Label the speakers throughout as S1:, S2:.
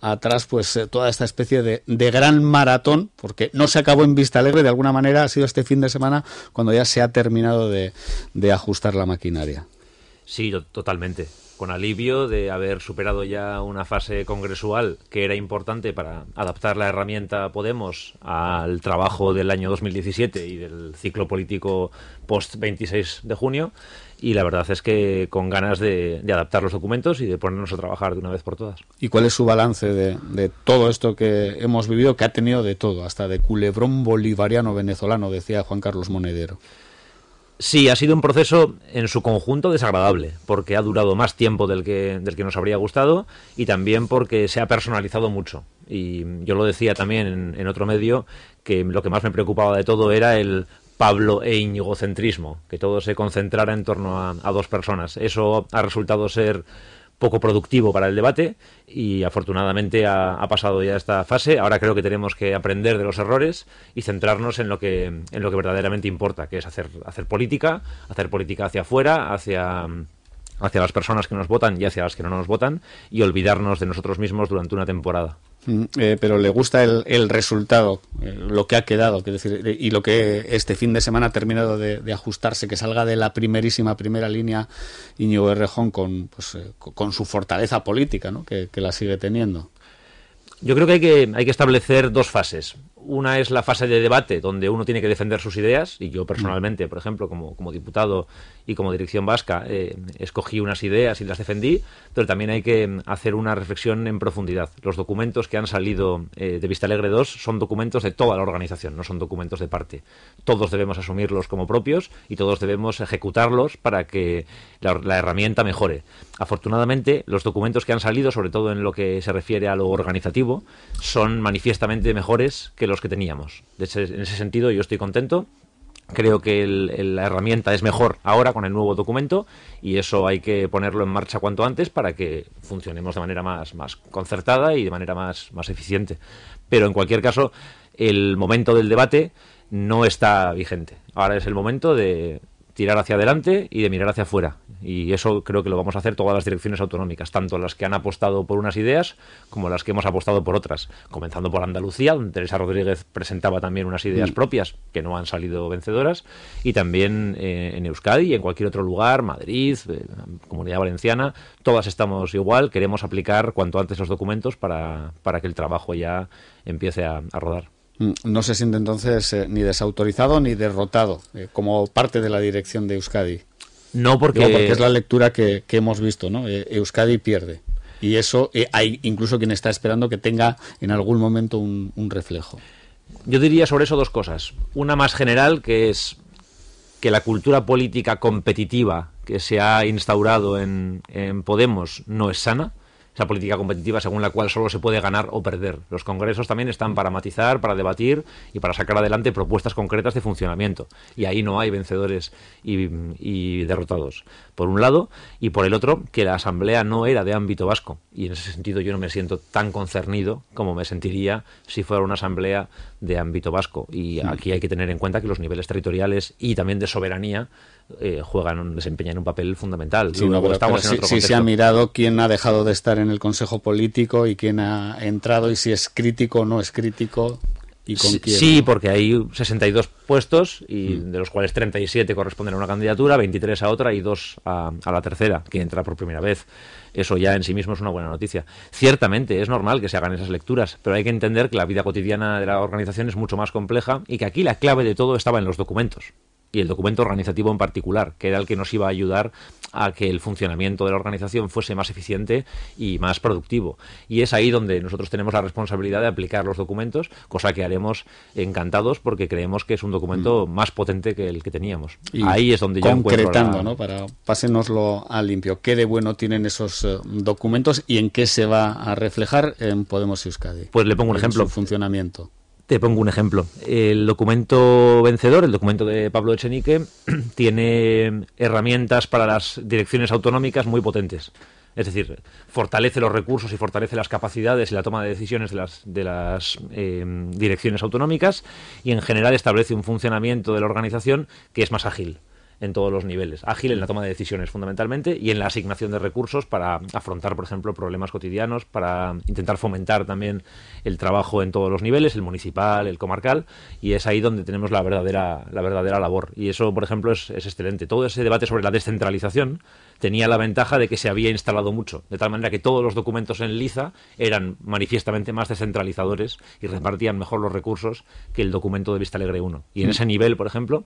S1: atrás pues eh, toda esta especie de, gran maratón, porque no se acabó en Vista Alegre, de alguna manera ha sido este fin de semana cuando ya se ha terminado de ajustar la maquinaria.
S2: Sí, totalmente. Con alivio de haber superado ya una fase congresual que era importante para adaptar la herramienta Podemos
S1: al trabajo
S2: del año 2017 y del ciclo político post 26 de junio. Y la verdad es que con ganas de, adaptar los documentos y de ponernos a trabajar de una vez por todas.
S1: ¿Y cuál es su balance de todo esto que hemos vivido, que ha tenido de todo, hasta de culebrón bolivariano venezolano, decía Juan Carlos Monedero? Sí, ha sido un proceso en
S2: su conjunto desagradable, porque ha durado más tiempo del que, del que nos habría gustado y también porque se ha personalizado mucho. Y yo lo decía también en, otro medio, que lo que más me preocupaba de todo era el Pablo e Íñigo que todo se concentrara en torno a dos personas. Eso ha resultado ser poco productivo para el debate y afortunadamente ha, pasado ya esta fase. Ahora creo que tenemos que aprender de los errores y centrarnos en lo que, en lo que verdaderamente importa, que es hacer, hacer política, hacer política hacia afuera, hacia hacia las personas que nos votan y hacia las que no nos votan y olvidarnos de nosotros
S1: mismos durante una temporada. Mm, eh, pero le gusta el, resultado, eh, lo que ha quedado, decir, eh, y lo que este fin de semana ha terminado de, ajustarse, que salga de la primerísima primera línea iñigo Errejón con, pues, con su fortaleza política, ¿no? que, la sigue teniendo. Yo creo que hay que, hay que establecer dos fases. Una es la fase de
S2: debate, donde uno tiene que defender sus ideas, y yo personalmente, por ejemplo, como, como diputado y como dirección vasca, eh, escogí unas ideas y las defendí, pero también hay que mm, hacer una reflexión en profundidad. Los documentos que han salido eh, de Vista Alegre 2 son documentos de toda la organización, no son documentos de parte. Todos debemos asumirlos como propios y todos debemos ejecutarlos para que la, la herramienta mejore. Afortunadamente, los documentos que han salido, sobre todo en lo que se refiere a lo organizativo, son manifiestamente mejores que los los que teníamos. en ese sentido yo estoy contento. Creo que la herramienta es mejor ahora con el nuevo documento y eso hay que ponerlo en marcha cuanto antes para que funcionemos de manera más, más concertada y de manera más, más eficiente. Pero en cualquier caso, el momento del debate no está vigente. Ahora es el momento de mirar hacia adelante y de mirar hacia afuera. Y eso creo que lo vamos a hacer todas las direcciones autonómicas, tanto las que han apostado por unas ideas como las que hemos apostado por otras. Comenzando por Andalucía, donde Teresa Rodríguez presentaba también unas ideas mm. propias que no han salido vencedoras, y también eh, en Euskadi y en cualquier otro lugar, Madrid, eh, Comunidad Valenciana, todas estamos igual, queremos aplicar cuanto antes los
S1: documentos para, que el trabajo ya empiece a rodar. Mm, no se siente entonces eh, ni desautorizado ni derrotado eh, como parte de la dirección de Euskadi.
S2: No, porque, es la
S1: lectura que, hemos visto, ¿no? Eh, Euskadi pierde. Y eso hay incluso quien está esperando que tenga en algún momento un, reflejo.
S2: Yo diría sobre eso dos cosas. Una más general, que es que la cultura política competitiva que se ha instaurado en Podemos no es sana esa política competitiva según la cual solo se puede ganar o perder. Los congresos también están para matizar, para debatir y para sacar adelante propuestas concretas de funcionamiento. Y ahí no hay vencedores y, derrotados por un lado, y por el otro, que la Asamblea no era de ámbito vasco. Y en ese sentido yo no me siento tan concernido como me sentiría si fuera una Asamblea de ámbito vasco. Y aquí hay que tener en cuenta que los niveles territoriales y también de soberanía eh, juegan, desempeñan un papel fundamental. si se ha
S1: mirado quién ha dejado de estar en el Consejo Político y quién ha entrado y si es crítico o no es crítico. Sí, porque
S2: hay 62 puestos, y de los cuales 37 corresponden a una candidatura, 23 a otra y 2 a, la tercera, que entra por primera vez. Eso ya en sí mismo es una buena noticia. Ciertamente, es normal que se hagan esas lecturas, pero hay que entender que la vida cotidiana de la organización es mucho más compleja y que aquí la clave de todo estaba en los documentos y el documento organizativo en particular, que era el que nos iba a ayudar a que el funcionamiento de la organización fuese más eficiente y más productivo. Y es ahí donde nosotros tenemos la responsabilidad de aplicar los documentos, cosa que haremos encantados
S1: porque creemos que es un documento mm. más potente que el que teníamos. Y ahí es donde yo concretando, ¿no? Para pásenoslo a limpio. ¿Qué de bueno tienen esos eh, documentos y en qué se va a reflejar en Podemos Euskadi? Pues le pongo un ejemplo. Su funcionamiento.
S2: Te pongo un ejemplo. El documento vencedor, el documento de Pablo Echenique, tiene herramientas para las direcciones autonómicas muy potentes. Es decir, fortalece los recursos y fortalece las capacidades y la toma de decisiones de las, de las eh, direcciones autonómicas y en general establece un funcionamiento de la organización que es más ágil en todos los niveles. Ágil en la toma de decisiones fundamentalmente y en la asignación de recursos para afrontar, por ejemplo, problemas cotidianos, para intentar fomentar también el trabajo en todos los niveles, el municipal, el comarcal, y es ahí donde tenemos la verdadera, la verdadera labor. Y eso, por ejemplo, es, es excelente. Todo ese debate sobre la descentralización tenía la ventaja de que se había instalado mucho, de tal manera que todos los documentos en Liza eran manifiestamente más descentralizadores y repartían mejor los recursos que el documento de Vista Alegre 1. Y en mm. ese nivel, por ejemplo,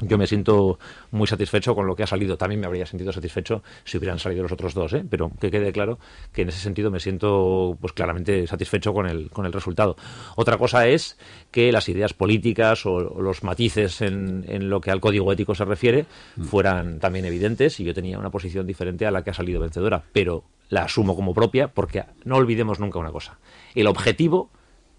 S2: yo me siento muy satisfecho con lo que ha salido. También me habría sentido satisfecho si hubieran salido los otros dos, ¿eh? pero que quede claro que en ese sentido me siento pues claramente satisfecho con el, con el resultado. Otra cosa es que las ideas políticas o, los matices en, en, lo que al código ético se refiere mm. fueran también evidentes y yo tenía una posición diferente a la que ha salido vencedora, pero la asumo como propia porque no olvidemos nunca una cosa. El objetivo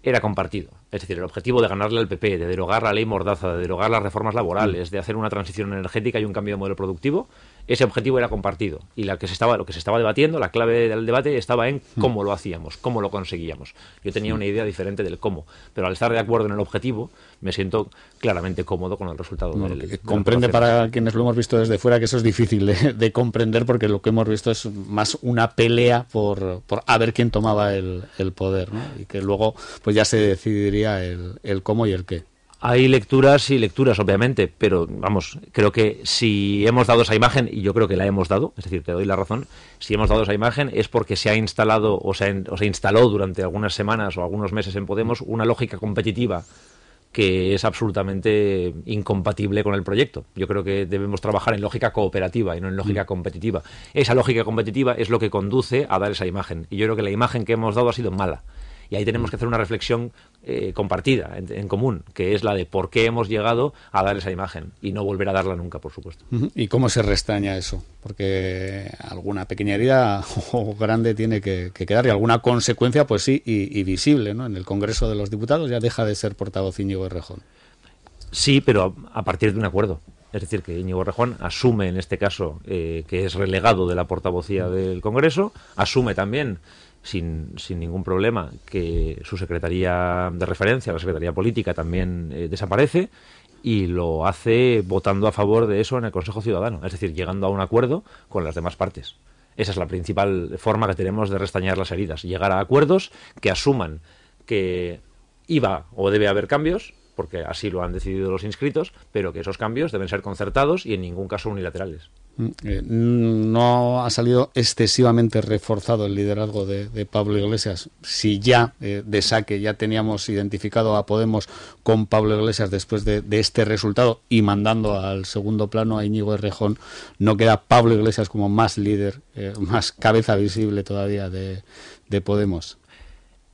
S2: era compartido es decir, el objetivo de ganarle al PP, de derogar la ley Mordaza, de derogar las reformas laborales, mm. de hacer una transición energética y un cambio de modelo productivo, ese objetivo era compartido. Y la que se estaba, lo que se estaba debatiendo, la clave del debate estaba en mm. cómo lo hacíamos, cómo lo conseguíamos. Yo tenía una idea diferente del cómo, pero al estar de acuerdo en el objetivo, me siento claramente cómodo con el resultado. del, comprende para
S1: quienes lo hemos visto desde fuera que eso es difícil de, comprender porque lo que hemos visto es más una pelea por, por a ver quién tomaba el, poder ¿no? y que luego pues ya se decidiría el, cómo y el qué.
S2: Hay lecturas y lecturas, obviamente, pero vamos, creo que si hemos dado esa imagen, y yo creo que la hemos dado, es decir, te doy la razón, si hemos dado esa imagen es porque se ha instalado o se, o se instaló durante algunas semanas o algunos meses en Podemos una lógica competitiva que es absolutamente incompatible con el proyecto. Yo creo que debemos trabajar en lógica cooperativa y no en lógica mm. competitiva. Esa lógica competitiva es lo que conduce a dar esa imagen. Y yo creo que la imagen que hemos dado ha sido mala. Y ahí tenemos que hacer una reflexión eh, compartida, en, común, que es la de por qué hemos llegado a dar esa imagen y no volver a darla nunca, por supuesto.
S1: ¿Y cómo se restaña eso? Porque alguna pequeña herida o grande tiene que, quedar y alguna consecuencia, pues sí, y, visible, ¿no? En el Congreso de los Diputados ya deja de ser portavoz Íñigo Rejón. Sí, pero a, partir de un acuerdo. Es decir, que Íñigo Rejón asume en este caso
S2: eh, que es relegado de la portavocía del Congreso, asume también sin, sin, ningún problema, que su secretaría de referencia, la secretaría política, también eh, desaparece y lo hace votando a favor de eso en el Consejo Ciudadano, es decir, llegando a un acuerdo con las demás partes. Esa es la principal forma que tenemos de restañar las heridas, llegar a acuerdos que asuman que iba o debe haber cambios, porque así lo han decidido los inscritos, pero que esos cambios deben ser concertados y en ningún caso unilaterales.
S1: Eh, no ha salido excesivamente reforzado el liderazgo de, Pablo Iglesias. Si ya eh, de saque ya teníamos identificado a Podemos con Pablo Iglesias después de, este resultado y mandando al segundo plano a Íñigo Errejón, no queda Pablo Iglesias como más líder, eh, más cabeza visible todavía de Podemos.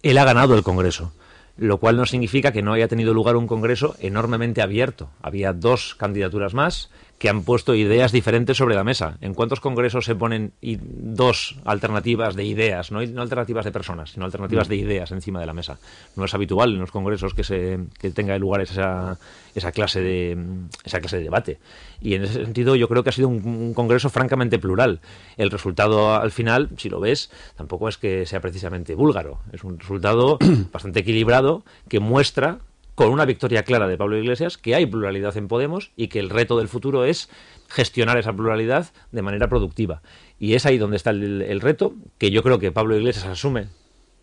S2: Él ha ganado el Congreso lo cual no significa que no haya tenido lugar un Congreso enormemente abierto. Había dos candidaturas más que han puesto ideas diferentes sobre la mesa. ¿En cuántos congresos se ponen dos alternativas de ideas? No, alternativas de personas, sino alternativas mm. de ideas encima de la mesa. No es habitual en los congresos que, se, que tenga lugar esa, esa, clase de, esa clase de debate. Y en ese sentido yo creo que ha sido un congreso francamente plural. El resultado al final, si lo ves, tampoco es que sea precisamente búlgaro. Es un resultado bastante equilibrado que muestra con una victoria clara de Pablo Iglesias, que hay pluralidad en Podemos y que el reto del futuro es gestionar esa pluralidad de manera productiva. Y es ahí donde está el, reto, que yo creo que Pablo Iglesias asume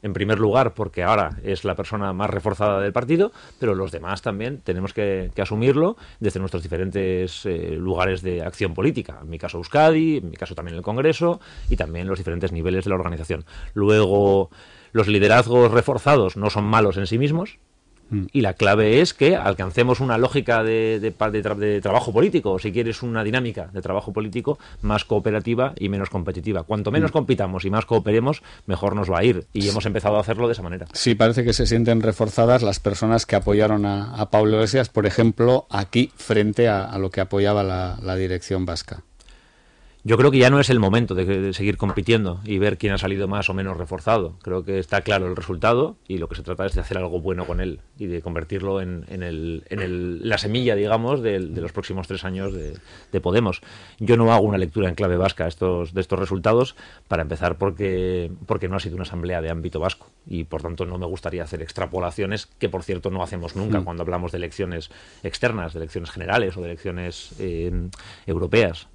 S2: en primer lugar porque ahora es la persona más reforzada del partido, pero los demás también tenemos que, asumirlo desde nuestros diferentes eh, lugares de acción política. En mi caso Euskadi, en mi caso también el Congreso y también los diferentes niveles de la organización. Luego, los liderazgos reforzados no son malos en sí mismos, Mm. Y la clave es que alcancemos una lógica de, trabajo político, o si quieres una dinámica de trabajo político más cooperativa y menos competitiva. Cuanto menos mm. compitamos y más cooperemos, mejor nos va a ir. Y hemos empezado a hacerlo de esa manera.
S1: Sí, parece que se sienten reforzadas las personas que apoyaron a, Pablo Iglesias, por ejemplo, aquí frente a, lo que apoyaba la dirección vasca
S2: yo creo que ya no es el momento de, seguir compitiendo y ver quién ha salido más o menos reforzado. Creo que está claro el resultado y lo que se trata es de hacer algo bueno con él y de convertirlo en, la semilla, digamos, de, los próximos tres años de, Podemos. Yo no hago una lectura en clave vasca estos, de estos resultados, para empezar porque, porque no ha sido una asamblea de ámbito vasco y por tanto no me gustaría hacer extrapolaciones que, por cierto, no hacemos nunca hmm. cuando hablamos de elecciones externas, de elecciones generales o de elecciones eh, europeas.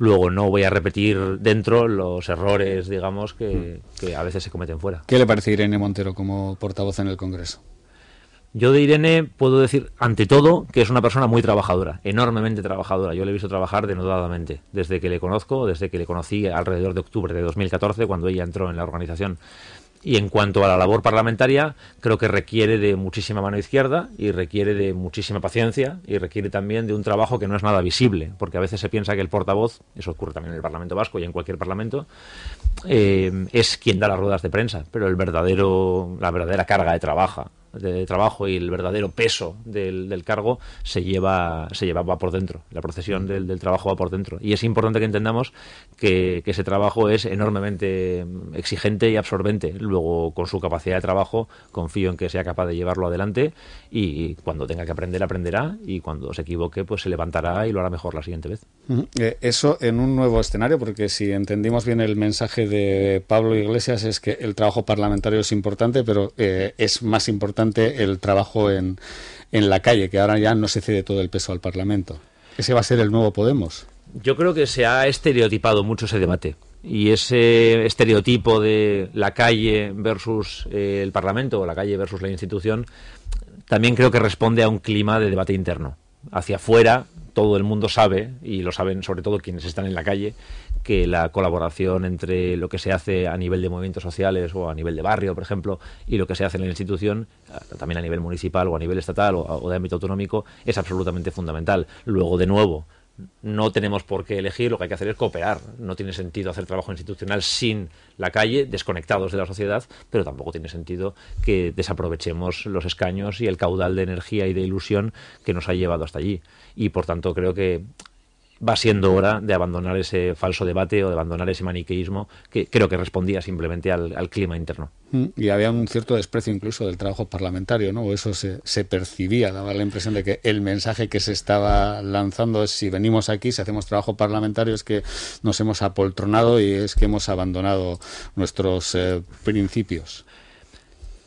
S2: Luego no voy a repetir dentro los errores, digamos, que, mm. a veces se cometen fuera. ¿Qué le parece Irene Montero como portavoz en el Congreso? Yo de Irene puedo decir, ante todo, que es una persona muy trabajadora, enormemente trabajadora. Yo le he visto trabajar denodadamente, desde que le conozco, desde que le conocí alrededor de octubre de 2014, cuando ella entró en la organización y en cuanto a la labor parlamentaria, creo que requiere de muchísima mano izquierda y requiere de muchísima paciencia y requiere también de un trabajo que no es nada visible, porque a veces se piensa que el portavoz, eso ocurre también en el Parlamento Vasco y en cualquier Parlamento, eh, es quien da las ruedas de prensa, pero el verdadero, la verdadera carga de trabajo de trabajo y el verdadero peso del, del, cargo se lleva, se lleva va por dentro. La procesión del, del trabajo va por dentro. Y es importante que entendamos que, que, ese trabajo es enormemente exigente y absorbente. Luego, con su capacidad de trabajo, confío en que sea capaz de llevarlo adelante y cuando tenga que aprender,
S1: aprenderá y cuando se equivoque, pues se levantará y lo hará mejor la siguiente vez. Eh, eso en un nuevo escenario, porque si entendimos bien el mensaje de Pablo Iglesias es que el trabajo parlamentario es importante, pero eh, es más importante el trabajo en, en la calle, que ahora ya no se cede todo el peso al Parlamento. Ese va a ser el nuevo Podemos.
S2: Yo creo que se ha estereotipado mucho ese debate y ese estereotipo de la calle versus eh, el Parlamento o la calle versus la institución también creo que responde a un clima de debate interno. Hacia afuera todo el mundo sabe, y lo saben sobre todo quienes están en la calle, que la colaboración entre lo que se hace a nivel de movimientos sociales o a nivel de barrio, por ejemplo, y lo que se hace en la institución, también a nivel municipal o a nivel estatal o, de ámbito autonómico, es absolutamente fundamental. Luego, de nuevo, no tenemos por qué elegir, lo que hay que hacer es cooperar. No tiene sentido hacer trabajo institucional sin la calle, desconectados de la sociedad, pero tampoco tiene sentido que desaprovechemos los escaños y el caudal de energía y de ilusión que nos ha llevado hasta allí. Y por tanto creo que va siendo hora de abandonar ese falso debate o de abandonar ese maniqueísmo que creo que respondía simplemente al, clima interno.
S1: Mm, y había un cierto desprecio incluso del trabajo parlamentario, ¿no? Eso se, percibía, daba la impresión de que el mensaje que se estaba lanzando es si venimos aquí, si hacemos trabajo parlamentario, es que nos hemos apoltronado y es que hemos abandonado nuestros eh, principios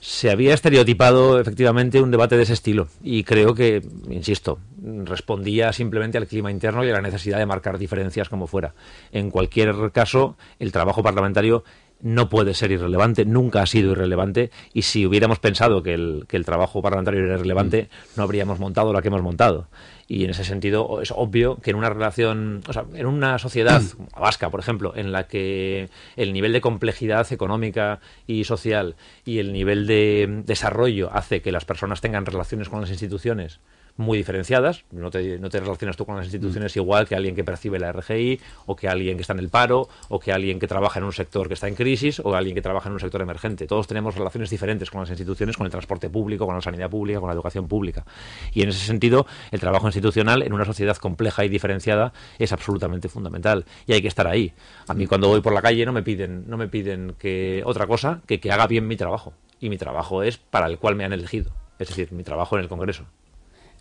S1: se había estereotipado efectivamente un debate de ese estilo y creo que,
S2: insisto, respondía simplemente al clima interno y a la necesidad de marcar diferencias como fuera. En cualquier caso, el trabajo parlamentario no puede ser irrelevante, nunca ha sido irrelevante y si hubiéramos pensado que el, trabajo parlamentario era irrelevante, mm. no habríamos montado la que hemos montado. Y en ese sentido es obvio que en una relación, o sea, en una sociedad mm. vasca, por ejemplo, en la que el nivel de complejidad económica y social y el nivel de mm, desarrollo hace que las personas tengan relaciones con las instituciones muy diferenciadas. No te, no te relacionas tú con las instituciones mm. igual que alguien que percibe la RGI, o que alguien que está en el paro, o que alguien que trabaja en un sector que está en crisis, o alguien que trabaja en un sector emergente. Todos tenemos relaciones diferentes con las instituciones, con el transporte público, con la sanidad pública, con la educación pública. Y en ese sentido, el trabajo institucional en una sociedad compleja y diferenciada es absolutamente fundamental. Y hay que estar ahí. A mí mm. cuando voy por la calle no me piden, no me piden que otra cosa que que haga bien mi trabajo. Y mi trabajo es para el cual me han elegido. Es decir, mi trabajo en el Congreso.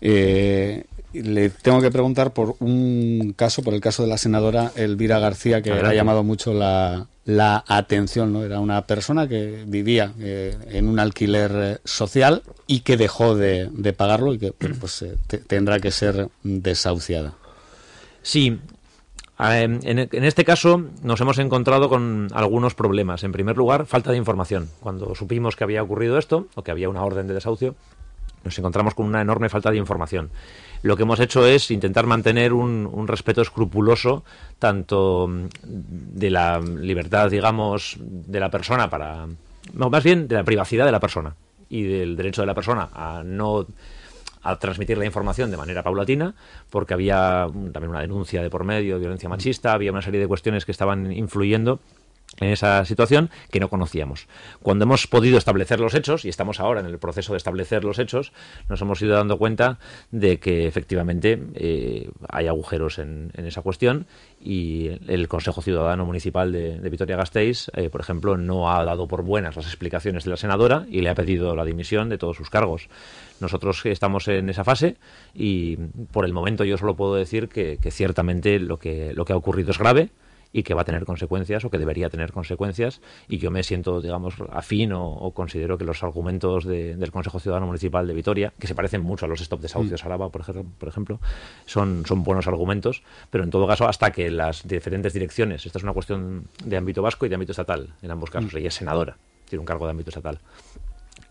S1: Eh, le tengo que preguntar por un caso, por el caso de la senadora Elvira García, que ah, ha llamado mucho la, atención. ¿no? Era una persona que vivía eh, en un alquiler eh, social y que dejó de, pagarlo y que pues, tendrá que ser desahuciada. Sí. Ah, em, en
S2: este caso nos hemos encontrado con algunos problemas. En primer lugar, falta de información. Cuando supimos que había ocurrido esto, o que había una orden de desahucio, nos encontramos con una enorme falta de información. Lo que hemos hecho es intentar mantener un, respeto escrupuloso tanto mm, de la libertad, digamos, de la persona para... más bien de la privacidad de la persona y del derecho de la persona a no a transmitir la información de manera paulatina, porque había mm, también una denuncia de por medio, violencia mm. machista, había una serie de cuestiones que estaban influyendo en esa situación que no conocíamos. Cuando hemos podido establecer los hechos, y estamos ahora en el proceso de establecer los hechos, nos hemos ido dando cuenta de que efectivamente eh, hay agujeros en, esa cuestión y el Consejo Ciudadano Municipal de, Vitoria-Gasteiz, eh, por ejemplo, no ha dado por buenas las explicaciones de la senadora y le ha pedido la dimisión de todos sus cargos. Nosotros estamos en esa fase y por el momento yo solo puedo decir que, ciertamente lo que, lo que ha ocurrido es grave y que va a tener consecuencias o que debería tener consecuencias y yo me siento, digamos, afín o, considero que los argumentos del Consejo Ciudadano Municipal de Vitoria, que se parecen mucho a los stop de mm. Araba, por, ejemplo, por ejemplo son, son buenos argumentos, pero en todo caso hasta que las diferentes direcciones, esta es una cuestión de ámbito vasco y de ámbito estatal, en ambos casos, mm. ella es senadora, tiene un cargo de ámbito estatal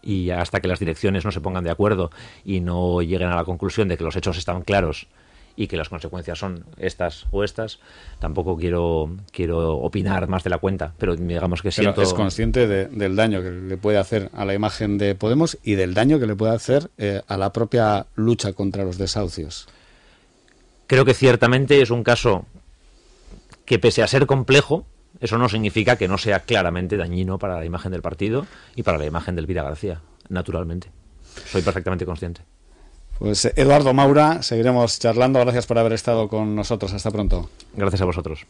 S2: y hasta que las direcciones no se pongan de acuerdo y no lleguen a la conclusión de que los hechos están claros y que las consecuencias son estas o estas. Tampoco quiero, quiero opinar más de la cuenta, pero digamos que siento... Pero es
S1: consciente del daño que le puede hacer a la imagen de Podemos y del daño que le puede hacer eh, a la propia lucha contra los desahucios. Creo que ciertamente es un caso que
S2: pese a ser complejo, eso no significa que no sea claramente dañino para la imagen del partido y para la imagen del Elvira García, naturalmente. Soy perfectamente consciente.
S1: Pues Eduardo Maura, seguiremos charlando. Gracias por haber estado con nosotros. Hasta pronto.
S2: Gracias a vosotros.